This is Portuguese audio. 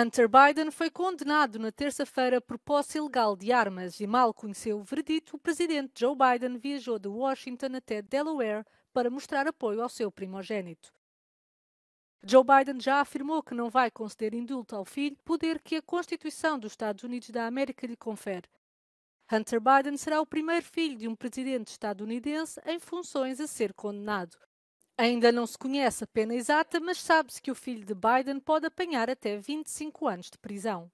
Hunter Biden foi condenado na terça-feira por posse ilegal de armas e, mal conheceu o veredito. o presidente Joe Biden viajou de Washington até Delaware para mostrar apoio ao seu primogênito. Joe Biden já afirmou que não vai conceder indulto ao filho, poder que a Constituição dos Estados Unidos da América lhe confere. Hunter Biden será o primeiro filho de um presidente estadunidense em funções a ser condenado. Ainda não se conhece a pena exata, mas sabe-se que o filho de Biden pode apanhar até 25 anos de prisão.